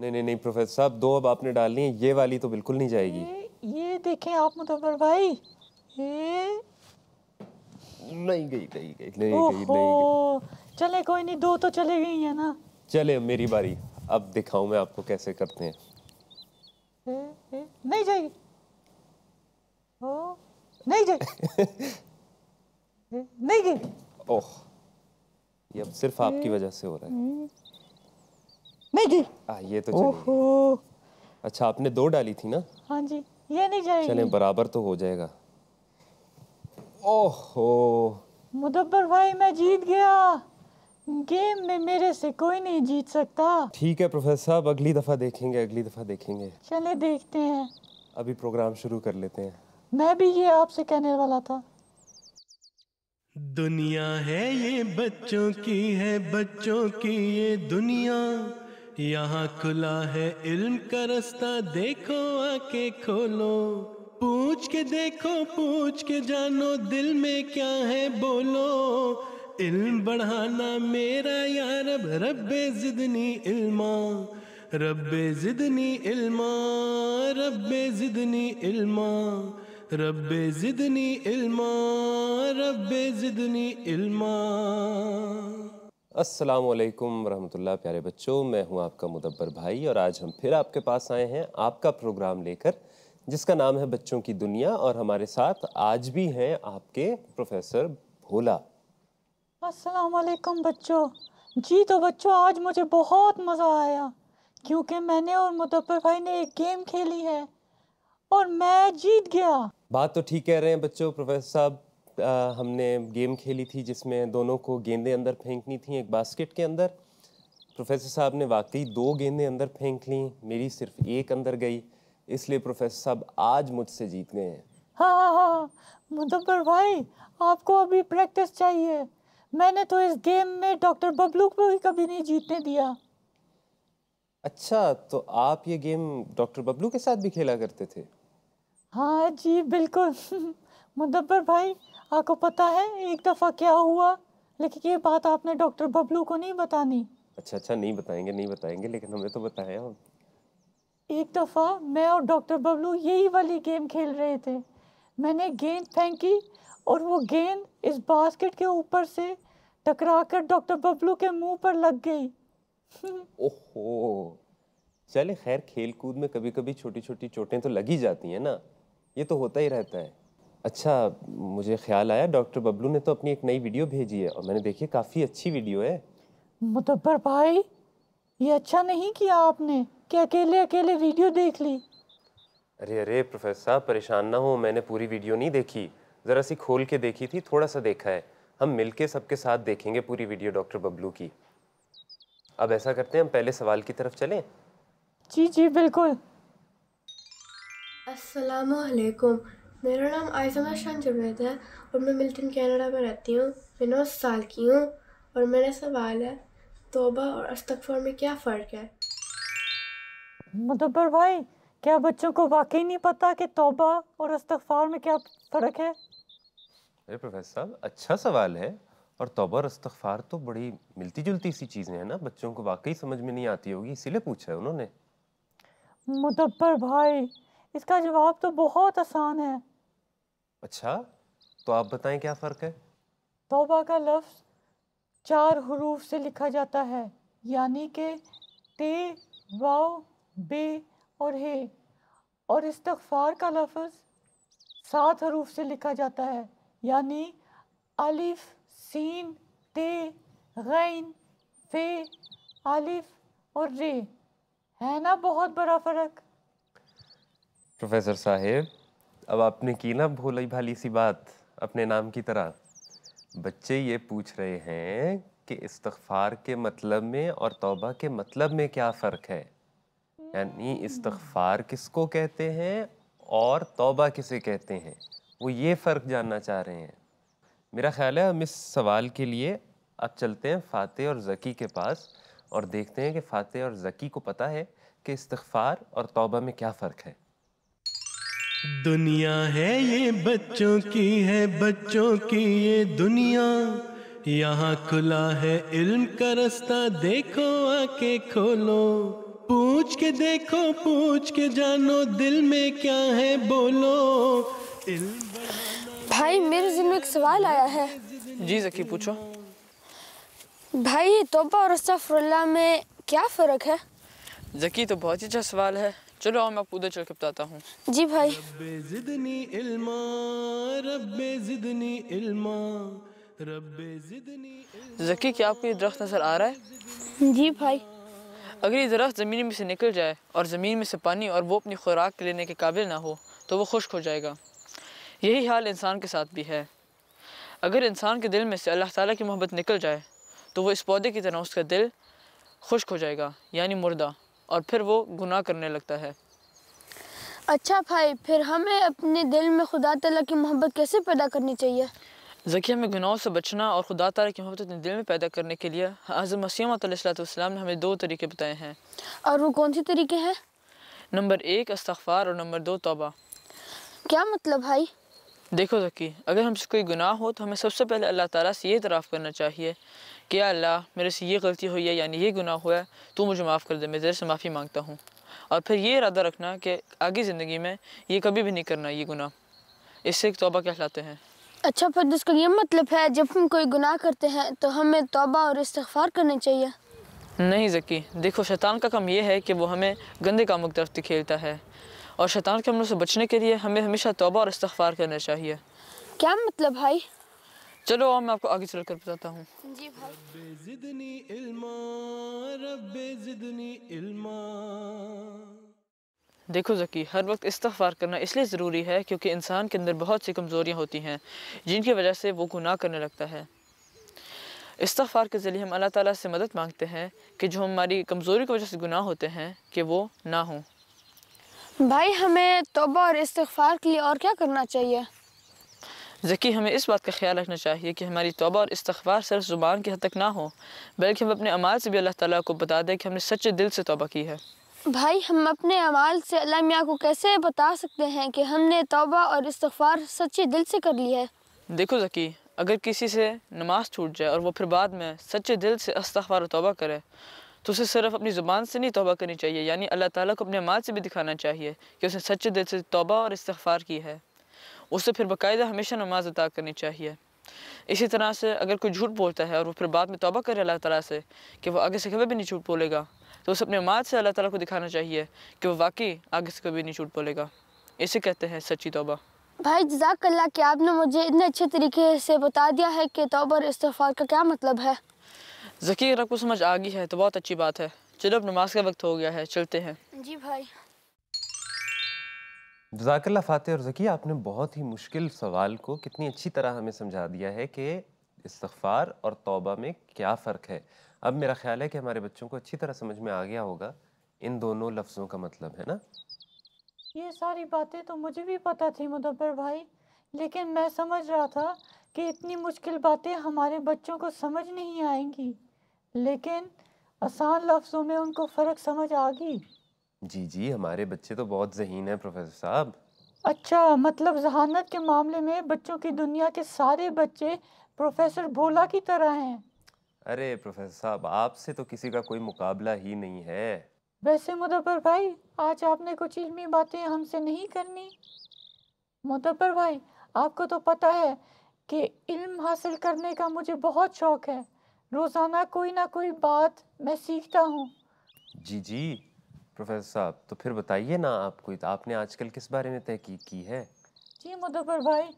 नहीं नहीं नहीं प्रोफेसर साहब दो अब आपने डालनी है ये वाली तो बिल्कुल नहीं जाएगी ये, ये देखें आप मुतबर भाई ये नहीं गई नहीं गई नहीं गई नहीं गई चले कोई नहीं दो तो चले गई है ना चले मेरी बारी अब दिखाऊं मैं आपको कैसे करते हैं नहीं जाएगी ओ नहीं जाएगी नहीं गई ओह ये अब सिर्फ आपकी वजह से हो रहा है हम्म। मैगी आ, हाँ, ये तो ओहो अच्छा आपने दो डाली थी ना हाँ जी ये नहीं जाएगी चलें बराबर तो हो जाएगा ओहो मुदब्बर भाई मैं जीत गया गेम में मेरे से कोई नहीं जीत सकता ठीक है प्रोफेसर साहब अगली दफा देखेंगे अगली दफा देखेंगे चले देखते हैं अभी प्रोग्राम शुरू कर लेते हैं मैं भी ये आपसे कहने वाला था दुनिया है ये बच्चों की है बच्चों की ये दुनिया यहाँ खुला है इल्म का रास्ता देखो आके खोलो पूछ के देखो पूछ के जानो दिल में क्या है बोलो इल्म बढ़ाना मेरा यार रब रब्बे जिदनी इल्मा रब्बे जिदनी इल्मा रब्बे जिदनी इल्मा रब्बे जिदनी इल्मा रब्बे जिदनी इल्मा वालेकुम रहमतुल्लाह प्यारे बच्चों मैं हूं आपका मुदब्बर भाई और आज हम फिर आपके पास आए हैं आपका प्रोग्राम लेकर जिसका नाम है बच्चों की दुनिया और हमारे साथ आज भी हैं आपके प्रोफेसर भोला वालेकुम बच्चों जी तो बच्चों आज मुझे बहुत मज़ा आया क्योंकि मैंने और मुदब्बर भाई ने एक गेम खेली है और मैं जीत गया बात तो ठीक कह रहे हैं बच्चों प्रोफेसर साहब हमने गेम खेली थी जिसमें दोनों को गेंदे अंदर फेंकनी थी एक बास्केट के अंदर प्रोफेसर साहब ने वाकई दो गेंदे अंदर फेंक ली मेरी सिर्फ एक अंदर गई इसलिए प्रोफेसर साहब आज मुझसे जीत गए हैं हाँ हाँ हाँ, हाँ भाई आपको अभी प्रैक्टिस चाहिए मैंने तो इस गेम में डॉक्टर बबलू को भी कभी नहीं जीतने दिया अच्छा तो आप ये गेम डॉक्टर बबलू के साथ भी खेला करते थे हाँ जी बिल्कुल मुदब्बर भाई आपको पता है एक दफ़ा क्या हुआ लेकिन ये बात आपने डॉक्टर बबलू को नहीं बतानी अच्छा अच्छा नहीं बताएंगे नहीं बताएंगे लेकिन हमें तो बताया एक दफ़ा मैं और डॉक्टर बबलू यही वाली गेम खेल रहे थे मैंने गेंद फेंकी और वो गेंद इस बास्केट के ऊपर से टकरा कर डॉक्टर बबलू के मुंह पर लग गई ओहो चले खैर खेल कूद में कभी कभी छोटी छोटी चोटें तो लगी जाती हैं ना ये तो होता ही रहता है अच्छा मुझे ख्याल आया डॉक्टर बबलू ने तो अपनी एक नई वीडियो भेजी है और मैंने देखी काफ़ी अच्छी वीडियो है मुतबर भाई ये अच्छा नहीं किया आपने कि अकेले अकेले वीडियो देख ली अरे अरे प्रोफेसर साहब परेशान ना हो मैंने पूरी वीडियो नहीं देखी ज़रा सी खोल के देखी थी थोड़ा सा देखा है हम मिलके सबके साथ देखेंगे पूरी वीडियो डॉक्टर बबलू की अब ऐसा करते हैं हम पहले सवाल की तरफ चलें जी जी बिल्कुल अस्सलाम वालेकुम मेरा नाम आयसमा शान जुबैद है और मैं मिल्टन कैनेडा में रहती हूँ मैं नौ साल की हूँ और मेरा सवाल है तोबा और अस्तगफार में क्या फ़र्क है मुदबर भाई क्या बच्चों को वाकई नहीं पता कि तोबा और अस्तगफार में क्या फ़र्क है अरे प्रोफेसर साहब अच्छा सवाल है और तोबा और अस्तफ़ार तो बड़ी मिलती जुलती सी चीज़ें हैं ना बच्चों को वाकई समझ में नहीं आती होगी इसीलिए पूछा है उन्होंने मुदबर भाई इसका जवाब तो बहुत आसान है अच्छा तो आप बताएं क्या फ़र्क है तोबा का लफ्ज़ चार हरूफ से लिखा जाता है यानी के ते वाओ बे और हे और इस्तफार का लफ्ज़ सात हरूफ से लिखा जाता है यानी अलिफ सीन ते गैन फे अलिफ और रे है ना बहुत बड़ा फ़र्क प्रोफेसर साहेब अब आपने की ना भोली भाली सी बात अपने नाम की तरह बच्चे ये पूछ रहे हैं कि इस्तगफार के मतलब में और तौबा के मतलब में क्या फ़र्क है यानी हम्म। इस्तगफार किसको कहते हैं और तौबा किसे कहते हैं वो ये फ़र्क जानना चाह रहे हैं मेरा ख्याल है हम इस सवाल के लिए अब चलते हैं फ़ातह और ज़की के पास और देखते हैं कि फ़ातह और ज़की को पता है कि इस्तगफार और तौबा में क्या फ़र्क है दुनिया है ये बच्चों की है बच्चों की ये दुनिया यहाँ खुला है इल्म का रास्ता देखो आके खोलो पूछ के देखो पूछ के जानो दिल में क्या है बोलो इल्म भाई मेरे जिन में एक सवाल आया है जी जकी पूछो भाई तोबा और सफरुल्ला में क्या फ़र्क है जकी तो बहुत ही अच्छा सवाल है चलो मैं आपको उधर चल के बताता हूँ जी भाई जिदनी इल्मा रब्बे जिदनी इल्मा जकी क्या आपको ये दरख्त नज़र आ रहा है जी भाई अगर ये दरख्त ज़मीन में से निकल जाए और ज़मीन में से पानी और वो अपनी खुराक लेने के काबिल ना हो तो वो खुश्क हो जाएगा यही हाल इंसान के साथ भी है अगर इंसान के दिल में से अल्लाह ताला की मोहब्बत निकल जाए तो वो इस पौधे की तरह उसका दिल खुश्क हो जाएगा यानी मुर्दा और फिर वो गुनाह करने लगता है अच्छा भाई फिर हमें अपने दिल में खुदा तला की मोहब्बत कैसे पैदा करनी चाहिए जखिया में गुनाहों से बचना और खुदा तला की मोहब्बत अपने दिल में पैदा करने के लिए हज़र मसीम सलाम ने हमें दो तरीके बताए हैं और वो कौन से तरीके हैं नंबर एक अस्तफ़ार और नंबर दो तोबा क्या मतलब भाई देखो जकी अगर हमसे कोई गुनाह हो तो हमें सबसे पहले अल्लाह ताला से ये इतराफ़ करना चाहिए कि अल्लाह मेरे से ये गलती हुई है यानी ये गुनाह हुआ है तो मुझे माफ़ कर दे मैं तेरे से माफ़ी मांगता हूँ और फिर ये इरादा रखना कि आगे ज़िंदगी में ये कभी भी नहीं करना ये गुनाह इससे एक तोबा कहलाते हैं अच्छा फिर उसका तो ये मतलब है जब हम कोई गुनाह करते हैं तो हमें तोबा और इस्तफार करना चाहिए नहीं जकी देखो शैतान का काम ये है कि वो हमें गंदे कामों की तरफ खेलता है और शैतान के हमलों से बचने के लिए हमें हमेशा तोबा और इस्तफार करना चाहिए क्या मतलब भाई चलो मैं आपको आगे चल कर बताता हूँ देखो जकी हर वक्त इस्तफ़ार करना इसलिए ज़रूरी है क्योंकि इंसान के अंदर बहुत सी कमज़ोरियाँ होती हैं जिनकी वजह से वो गुनाह करने लगता है इस्तफ़ार के ज़रिए हम अल्लाह ताला से मदद मांगते हैं कि जो हमारी कमज़ोरी की वजह से गुनाह होते हैं कि वो ना हों भाई हमें तोबा और इस्तफ़ार के लिए और क्या करना चाहिए जकी हमें इस बात का ख्याल रखना चाहिए कि हमारी तोबा और इस्तार सिर्फ ज़ुबान की हद तक ना हो बल्कि हम अपने अमाल से भी अल्लाह ताला को बता दें कि हमने सच्चे दिल से तोबा की है भाई हम अपने अमाल से अल्लाह मियाँ को कैसे बता सकते हैं कि हमने तोबा और इस्तार सच्चे दिल से कर ली है देखो जकी अगर किसी से नमाज छूट जाए और वह फिर बाद में सच्चे दिल से इस्तार तोबा करे तो उसे सिर्फ अपनी ज़ुबान से नहीं तोबा करनी चाहिए यानी अल्लाह ताला को अपने अमाल से भी दिखाना चाहिए कि उसने सच्चे दिल से तोबा और इस्तार की है उससे फिर बाकायदा हमेशा नमाज अदा करनी चाहिए इसी तरह से अगर कोई झूठ बोलता है और वो फिर बाद में तोबा करे अल्लाह ताला से कि वो आगे से कभी भी नहीं झूठ बोलेगा तो उस अपने मात से अल्लाह ताला को दिखाना चाहिए कि वो वाकई आगे से कभी नहीं झूठ बोलेगा इसे कहते हैं सच्ची तोबा भाई जजाकल्ला कि आपने मुझे इतने अच्छे तरीके से बता दिया है कि तोबा और इस्तफ़ार का क्या मतलब है जकी अगर समझ आ गई है तो बहुत अच्छी बात है चलो अब नमाज का वक्त हो गया है चलते हैं जी भाई जजाकल्ला फ़ातह और ज़की आपने बहुत ही मुश्किल सवाल को कितनी अच्छी तरह हमें समझा दिया है कि इस्तफ़ार और तौबा में क्या फ़र्क है अब मेरा ख्याल है कि हमारे बच्चों को अच्छी तरह समझ में आ गया होगा इन दोनों लफ्ज़ों का मतलब है ना ये सारी बातें तो मुझे भी पता थी मुदब्बर भाई लेकिन मैं समझ रहा था कि इतनी मुश्किल बातें हमारे बच्चों को समझ नहीं आएंगी लेकिन आसान लफ्ज़ों में उनको फ़र्क समझ आ गई जी जी हमारे बच्चे तो बहुत जहीन हैं प्रोफेसर साहब अच्छा मतलब जहानत के मामले में बच्चों की दुनिया के सारे बच्चे प्रोफेसर भोला की तरह हैं अरे प्रोफेसर साहब आपसे तो किसी का कोई मुकाबला ही नहीं है वैसे मुदब्बर भाई आज आपने कुछ इल्मी बातें हमसे नहीं करनी मुदब्बर भाई आपको तो पता है कि इल्म हासिल करने का मुझे बहुत शौक़ है रोज़ाना कोई ना कोई बात मैं सीखता हूँ जी जी प्रोफेसर साहब तो फिर बताइए ना आपको तो आपने आजकल किस बारे में तहकीक की है जी मुदबर भाई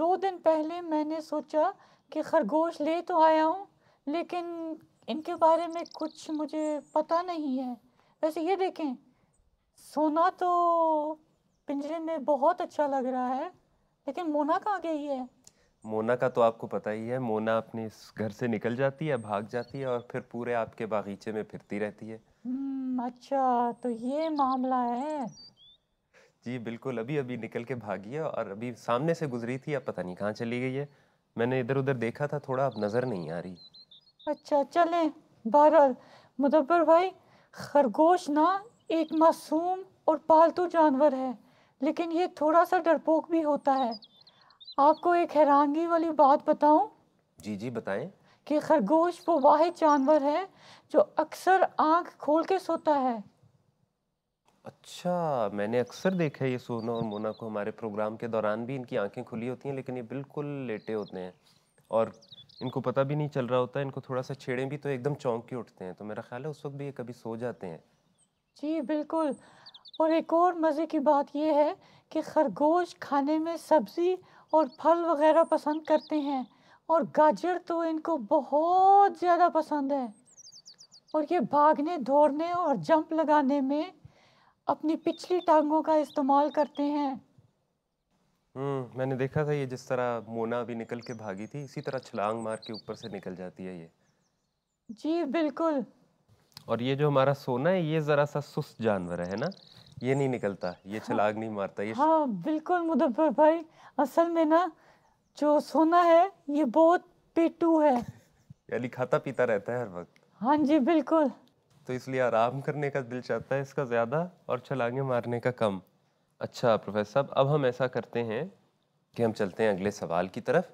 दो दिन पहले मैंने सोचा कि खरगोश ले तो आया हूँ लेकिन इनके बारे में कुछ मुझे पता नहीं है वैसे ये देखें सोना तो पिंजरे में बहुत अच्छा लग रहा है लेकिन मोना कहाँ गई है मोना का तो आपको पता ही है मोना अपने घर से निकल जाती है भाग जाती है और फिर पूरे आपके बागीचे में फिरती रहती है हम्म, अच्छा तो ये मामला है जी बिल्कुल अभी अभी निकल के भागी है और अभी सामने से गुजरी थी अब पता नहीं कहाँ चली गई है मैंने इधर उधर देखा था थोड़ा अब नज़र नहीं आ रही अच्छा चले बहरहाल मुदब्बर भाई खरगोश ना एक मासूम और पालतू जानवर है लेकिन ये थोड़ा सा डरपोक भी होता है आपको एक हैरानगी वाली बात बताऊं जी जी बताएं कि खरगोश वो वाहि जानवर है जो अक्सर आंख खोल के सोता है अच्छा मैंने अक्सर देखा है ये सोना और मोना को हमारे प्रोग्राम के दौरान भी इनकी आंखें खुली होती हैं लेकिन ये बिल्कुल लेटे होते हैं और इनको पता भी नहीं चल रहा होता इनको थोड़ा सा छेड़े भी तो एकदम चौंक के उठते हैं तो मेरा ख्याल है उस वक्त भी ये कभी सो जाते हैं जी बिल्कुल और एक और मज़े की बात यह है कि खरगोश खाने में सब्ज़ी और फल वगैरह पसंद करते हैं और गाजर तो इनको बहुत ज़्यादा पसंद है और ये भागने दौड़ने और जंप लगाने में अपनी पिछली टांगों का इस्तेमाल करते हैं हम्म मैंने देखा था ये जिस तरह मोना भी निकल के भागी थी इसी तरह छलांग मार के ऊपर से निकल जाती है ये जी बिल्कुल और ये जो हमारा सोना है ये ज़रा सा सुस्त जानवर है ना ये नहीं निकलता ये हाँ। छलांग नहीं मारता ये हाँ बिल्कुल मुदब्बर भाई असल में ना जो सोना है ये बहुत पेटू है यानी खाता पीता रहता है हर वक्त हाँ जी बिल्कुल तो इसलिए आराम करने का दिल चाहता है इसका ज़्यादा और छलांगे मारने का कम अच्छा प्रोफेसर साहब अब हम ऐसा करते हैं कि हम चलते हैं अगले सवाल की तरफ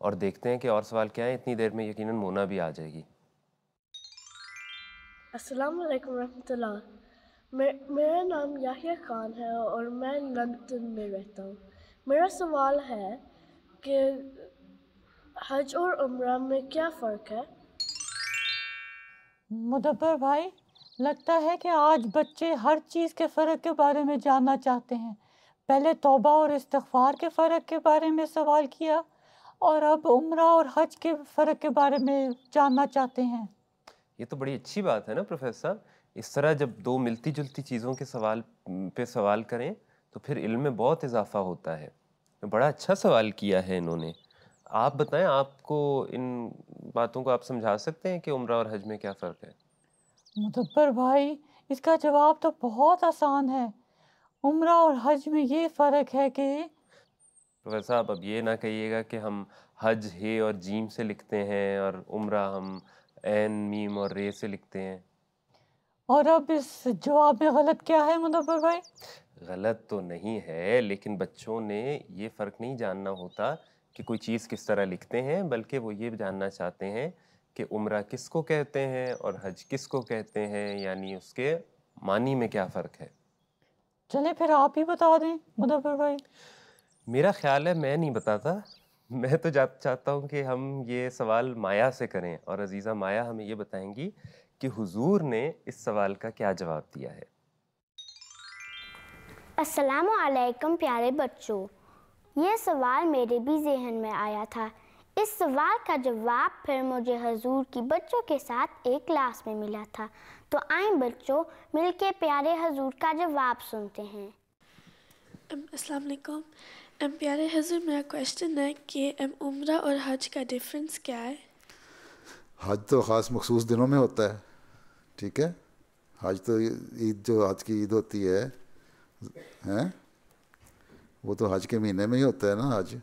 और देखते हैं कि और सवाल क्या है इतनी देर में यकीनन मोना भी आ जाएगी अस्सलाम वालेकुम रहमतुल्लाह मेरा नाम याहिया खान है और मैं लंदन में रहता हूँ मेरा सवाल है कि हज और उम्र में क्या फ़र्क है मुदब्बर भाई लगता है कि आज बच्चे हर चीज़ के फ़र्क के बारे में जानना चाहते हैं पहले तोबा और इस्तफार के फ़र्क के बारे में सवाल किया और अब उम्र और हज के फ़र्क के बारे में जानना चाहते हैं ये तो बड़ी अच्छी बात है ना प्रोफेसर इस तरह जब दो मिलती जुलती चीज़ों के सवाल पे सवाल करें तो फिर इल्म में बहुत इजाफा होता है बड़ा अच्छा सवाल किया है इन्होंने आप बताएं आपको इन बातों को आप समझा सकते हैं कि उम्र और हज में क्या फ़र्क है मुदब्बर भाई इसका जवाब तो बहुत आसान है उम्र और हज में ये फ़र्क है कि प्रोफेसर साहब अब ये ना कहिएगा कि हम हज हे और जीम से लिखते हैं और उम्र हम एन मीम और रे से लिखते हैं और अब इस जवाब में गलत क्या है मुदब्बर भाई गलत तो नहीं है लेकिन बच्चों ने ये फ़र्क नहीं जानना होता कि कोई चीज़ किस तरह लिखते हैं बल्कि वो ये जानना चाहते हैं कि उम्र किसको कहते हैं और हज किसको कहते हैं यानी उसके मानी में क्या फ़र्क है चले फिर आप ही बता दें मुदफ़र भाई मेरा ख्याल है मैं नहीं बताता मैं तो जा चाहता हूँ कि हम ये सवाल माया से करें और अजीज़ा माया हमें ये बताएंगी कि हुजूर ने इस सवाल का क्या जवाब दिया है असलकम प्यारे बच्चों ये सवाल मेरे भी जहन में आया था इस सवाल का जवाब फिर मुझे हजूर की बच्चों के साथ एक क्लास में मिला था तो आए बच्चों मिलके प्यारे हजूर का जवाब सुनते हैं अस्सलाम वालेकुम एम प्यारे हजूर मेरा क्वेश्चन है कि एम उम्र और हज का डिफरेंस क्या है हज तो ख़ास मखसूस दिनों में होता है ठीक है हज तो ईद जो आज की ईद होती है हैं वो तो हज के महीने में ही होता है ना हज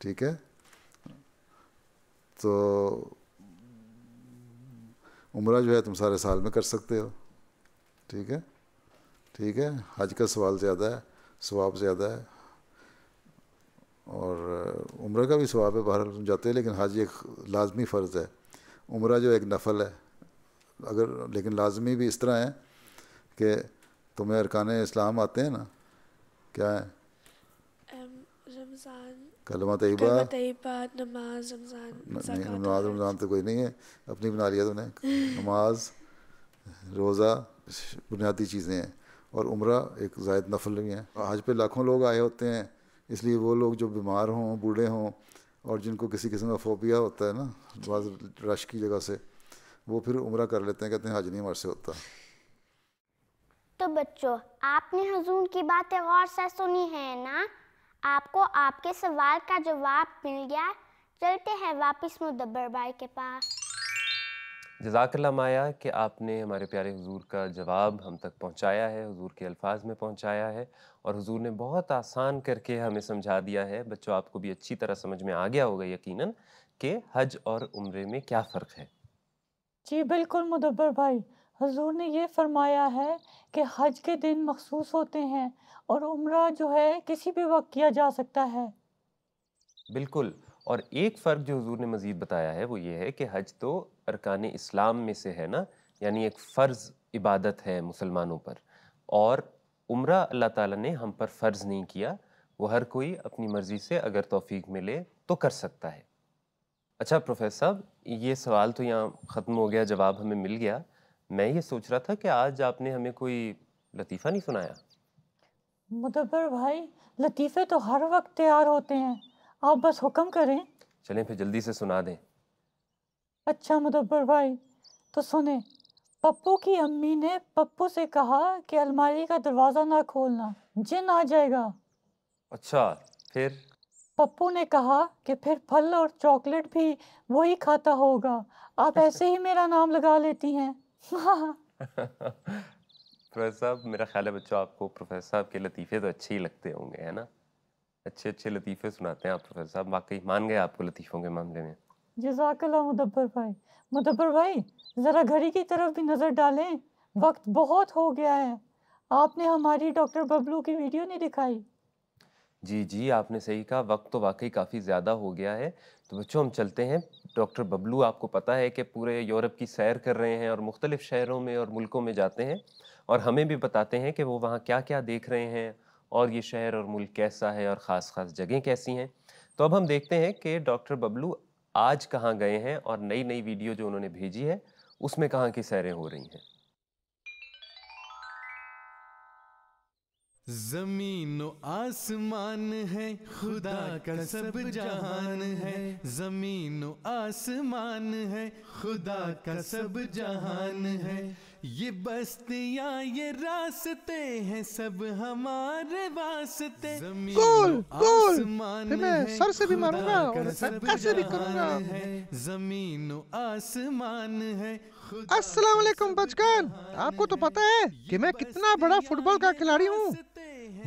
ठीक है तो उम्र जो है तुम सारे साल में कर सकते हो ठीक है ठीक है हज का सवाल ज़्यादा है स्वाब ज़्यादा है और उम्र का भी स्वाब है बाहर तुम जाते हो लेकिन हज एक लाजमी फ़र्ज़ है उम्र जो एक नफल है अगर लेकिन लाजमी भी इस तरह है कि तुम्हें अरकान इस्लाम आते हैं ना क्या है कलमा तयबा नमाज रमज़ान तो कोई नहीं है अपनी बना लिया तुमने नमाज रोज़ा बुनियादी चीज़ें हैं और उम्र एक जायद नफल भी हैं आज पे लाखों लोग आए होते हैं इसलिए वो लोग जो बीमार हों बूढ़े हों और जिनको किसी किस्म का फोबिया होता है ना रश की जगह से वो फिर उम्र कर लेते हैं कहते हैं हाज नहीं हमारे से होता तो बच्चों आपने हजूर की बातें गौर से सुनी है ना आपको आपके सवाल का जवाब मिल गया चलते हैं वापस मुदब्बर भाई के पास जजाकल्ला माया कि आपने हमारे प्यारे हुजूर का जवाब हम तक पहुंचाया है हुजूर के अल्फाज में पहुंचाया है और हुजूर ने बहुत आसान करके हमें समझा दिया है बच्चों आपको भी अच्छी तरह समझ में आ गया होगा यकीनन कि हज और उम्र में क्या फ़र्क है जी बिल्कुल मुदब्बर भाई हजूर ने यह फरमाया है कि हज के दिन मखसूस होते हैं और उम्र जो है किसी भी वक्त किया जा सकता है बिल्कुल और एक फ़र्क जो हजूर ने मज़ीद बताया है वो ये है कि हज तो अरकान इस्लाम में से है ना यानी एक फ़र्ज़ इबादत है मुसलमानों पर और उम्र अल्लाह ताला ने हम पर फ़र्ज़ नहीं किया वो हर कोई अपनी मर्ज़ी से अगर तोफ़ी मिले तो कर सकता है अच्छा प्रोफेसर साहब ये सवाल तो यहाँ ख़त्म हो गया जवाब हमें मिल गया मैं ये सोच रहा था कि आज आपने हमें कोई लतीफ़ा नहीं सुनाया मुदबर भाई लतीफ़े तो हर वक्त तैयार होते हैं आप बस हुक्म करें चलें फिर जल्दी से सुना दें अच्छा मुदबर भाई तो सुने पप्पू की अम्मी ने पप्पू से कहा कि अलमारी का दरवाज़ा ना खोलना जिन आ जाएगा अच्छा फिर पप्पू ने कहा कि फिर फल और चॉकलेट भी वही खाता होगा आप ऐसे ही मेरा नाम लगा लेती हैं प्रोफेसर साहब मेरा ख्याल है बच्चों आपको प्रोफेसर साहब के लतीफ़े तो अच्छे ही लगते होंगे है ना अच्छे अच्छे लतीफ़े सुनाते हैं आप प्रोफेसर साहब वाकई मान गए आपको लतीफ़ों के मामले में जजाकल्ला मुदब्बर भाई मुदब्बर भाई ज़रा घड़ी की तरफ भी नज़र डालें वक्त बहुत हो गया है आपने हमारी डॉक्टर बबलू की वीडियो नहीं दिखाई जी, जी, आपने सही कहा, वक़्त तो वाक़ई काफ़ी ज़्यादा हो गया है। तो बच्चों हम चलते हैं, डॉक्टर बबलू आपको पता है कि पूरे यूरोप की सैर कर रहे हैं और मुख्तलिफ़ शहरों में और मुल्कों में जाते हैं और हमें भी बताते हैं कि वो वहाँ क्या-क्या देख रहे हैं और ये शहर और मुल्क कैसा है और ख़ास-ख़ास जगह कैसी हैं। तो अब हम देखते हैं कि डॉक्टर बबलू आज कहाँ गए हैं और नई-नई वीडियो जो उन्होंने भेजी है, उसमें कहाँ की सैरें हो रही हैं। जमीन आसमान है खुदा का सब जहान है जमीन आसमान है खुदा का सब जहान है ये बस्तियाँ ये रास्ते हैं सब हमारे वास्ते जमीन आसमान है सर से भी मारूंगा और ऐसे भी करूंगा जमीन आसमान है अस्सलाम वालेकुम बचकन आपको तो पता है कि मैं कितना बड़ा फुटबॉल का खिलाड़ी हूँ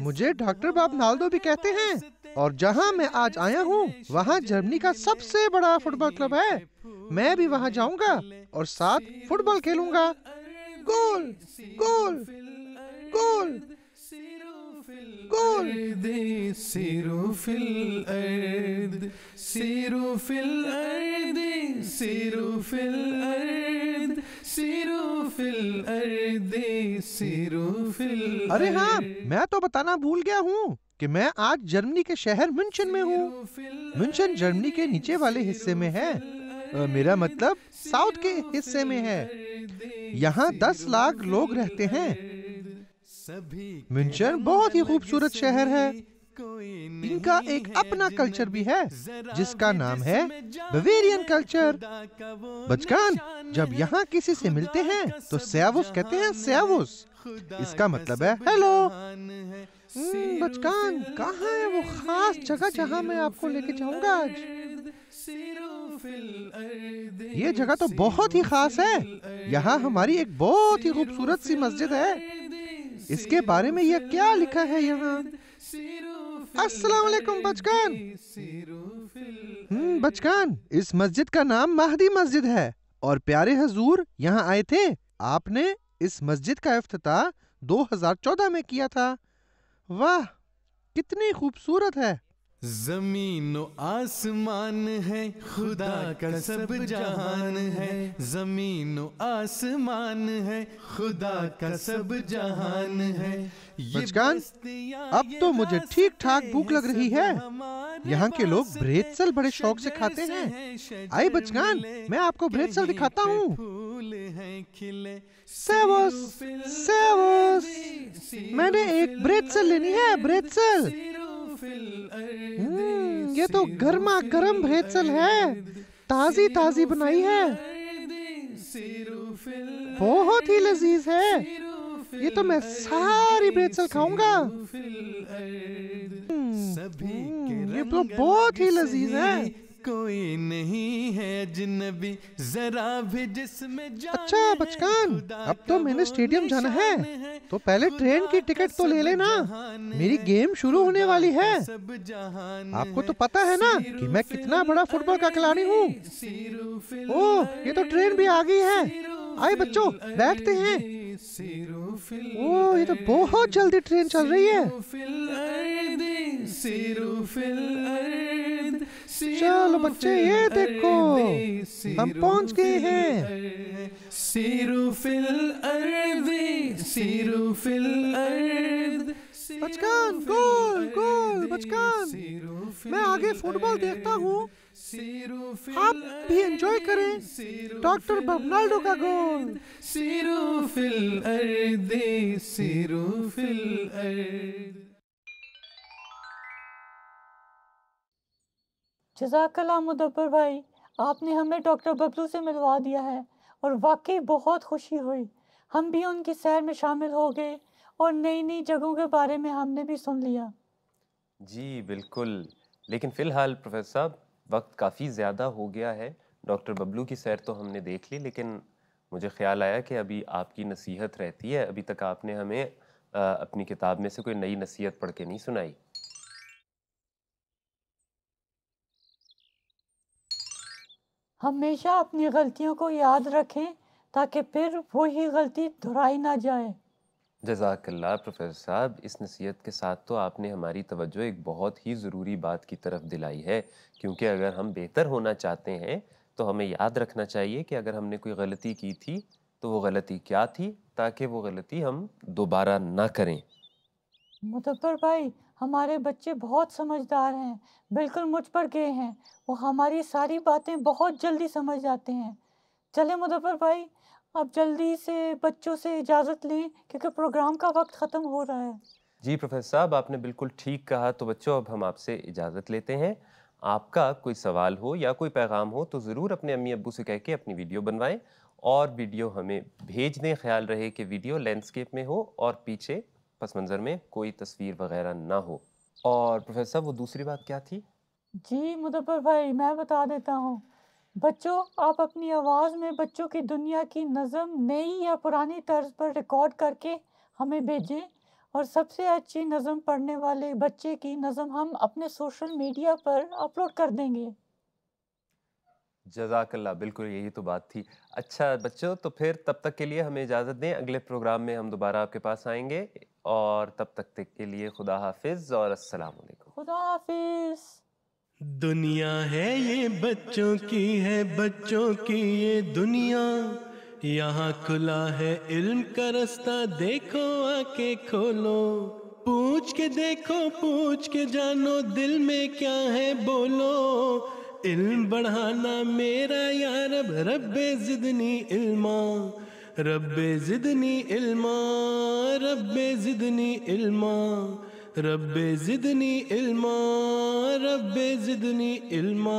मुझे डॉक्टर बाब नाल्दो भी कहते हैं और जहाँ मैं आज आया हूँ वहाँ जर्मनी का सबसे बड़ा फुटबॉल क्लब है मैं भी वहाँ जाऊँगा और साथ फुटबॉल खेलूंगा गोल गोल गोल الأرض दे सिरु फिल अर्द सिरु फिल अर्द सिरु फिल अर्द सिरु फिल अर्द सिरु फिल अरे हाँ मैं तो बताना भूल गया हूँ कि मैं आज जर्मनी के शहर म्यूनचन में हूँ म्यूनचन जर्मनी के नीचे वाले हिस्से में है आ, मेरा मतलब साउथ के हिस्से में है यहाँ दस लाख लोग रहते हैं म्यूनचेन बहुत ही खूबसूरत शहर है इनका एक अपना कल्चर भी है जिसका नाम है बवेरियन कल्चर बचकान जब यहाँ किसी से मिलते हैं तो सयावुस कहते हैं सयावुस इसका मतलब है हेलो हम्म, बचकान कहाँ है वो खास जगह जहाँ मैं आपको लेके जाऊंगा आज ये जगह तो बहुत ही खास है यहाँ हमारी एक बहुत ही खूबसूरत सी मस्जिद है इसके बारे में यह क्या लिखा है यहाँ असलाकुम बचकान हम्म, बचकान इस मस्जिद का नाम महदी मस्जिद है और प्यारे हजूर यहाँ आए थे आपने इस मस्जिद का अफ्ताह 2014 में किया था वाह कितनी खूबसूरत है जमीन आसमान है खुदा का सब जहान है जमीन आसमान है खुदा का सब जहान है ये अब तो मुझे ठीक ठाक भूख लग रही है यहाँ के लोग ब्रेतसल बड़े शौक से खाते हैं आई बचकान मैं आपको ब्रेतसल दिखाता हूँ मैंने एक ब्रेडसल लेनी है ब्रेतसल हम्म, ये तो गर्मा गर्म भेजल है ताजी ताजी बनाई है बहुत ही लजीज है ये तो मैं सारी बेचल खाऊंगा हम्म, हम्म, ये तो बहुत ही लजीज है कोई नहीं है अजनबी जरा भी जिसमें अच्छा बचकान अब तो मैंने स्टेडियम जाना है तो पहले ट्रेन की टिकट तो ले लेना मेरी गेम शुरू होने वाली है आपको तो पता है ना कि मैं कितना बड़ा फुटबॉल का खिलाड़ी हूँ ओह ये तो ट्रेन भी आ गई है आए बच्चों बैठते हैं ओह ये तो बहुत जल्दी ट्रेन चल रही है चलो बच्चे ये देखो हम पहुंच गए हैं सिरु फिल अर्द सिरु फिल अर्द बचकान गोल गोल बचकान मैं आगे फुटबॉल देखता हूँ आप भी एंजॉय करें डॉक्टर बबनाल्डो का गोल सिरु फिल अर्द सिरु फिल अर्द जजाकला मुदब्बर भाई आपने हमें डॉक्टर बबलू से मिलवा दिया है और वाकई बहुत खुशी हुई हम भी उनकी सैर में शामिल हो गए और नई नई जगहों के बारे में हमने भी सुन लिया जी बिल्कुल लेकिन फ़िलहाल प्रोफेसर साहब वक्त काफ़ी ज़्यादा हो गया है डॉक्टर बबलू की सैर तो हमने देख ली लेकिन मुझे ख्याल आया कि अभी आपकी नसीहत रहती है अभी तक आपने हमें अपनी किताब में से कोई नई नसीहत पढ़ के नहीं सुनाई हमेशा अपनी गलतियों को याद रखें ताकि फिर वही गलती दोहराई ना जाए जजाकल्ला प्रोफेसर साहब इस नसीहत के साथ तो आपने हमारी तवज्जो एक बहुत ही ज़रूरी बात की तरफ दिलाई है क्योंकि अगर हम बेहतर होना चाहते हैं तो हमें याद रखना चाहिए कि अगर हमने कोई गलती की थी तो वो गलती क्या थी ताकि वो गलती हम दोबारा ना करें मुतर भाई हमारे बच्चे बहुत समझदार हैं बिल्कुल मुझ पर गए हैं वो हमारी सारी बातें बहुत जल्दी समझ जाते हैं चले मुजफ्फर भाई आप जल्दी से बच्चों से इजाज़त लें क्योंकि प्रोग्राम का वक्त ख़त्म हो रहा है जी प्रोफेसर साहब आपने बिल्कुल ठीक कहा तो बच्चों अब हम आपसे इजाज़त लेते हैं आपका कोई सवाल हो या कोई पैगाम हो तो ज़रूर अपने अम्मी अबू से कह के अपनी वीडियो बनवाएं और वीडियो हमें भेज दें ख्याल रहे कि वीडियो लैंडस्केप में हो और पीछे पस मंज़र में कोई तस्वीर वगैरह ना हो और प्रोफेसर वो दूसरी बात क्या थी जी मुदब्बर भाई मैं बता देता हूँ बच्चों आप अपनी आवाज़ में बच्चों की दुनिया की नज़म नई या पुरानी तर्ज पर रिकॉर्ड करके हमें भेजें और सबसे अच्छी नज़म पढ़ने वाले बच्चे की नज़म हम अपने सोशल मीडिया पर अपलोड कर देंगे जजाकल्ला बिल्कुल यही तो बात थी अच्छा बच्चों तो फिर तब तक के लिए हमें इजाज़त दें अगले प्रोग्राम में हम दोबारा आपके पास आएंगे और तब तक के लिए खुदा हाफिज और अस्सलाम वालेकुम खुदा हाफिज दुनिया है ये बच्चों की है बच्चों की ये दुनिया यहाँ खुला है इल्म का रास्ता देखो आके खोलो पूछ के देखो पूछ के जानो दिल में क्या है बोलो इल्म बढ़ाना मेरा यार रब्बे जिदनी इल्मा रब जिदनी इल्मा रब जिदनी इल्मा रब जिदनी इल्मा रब जिदनी इल्मा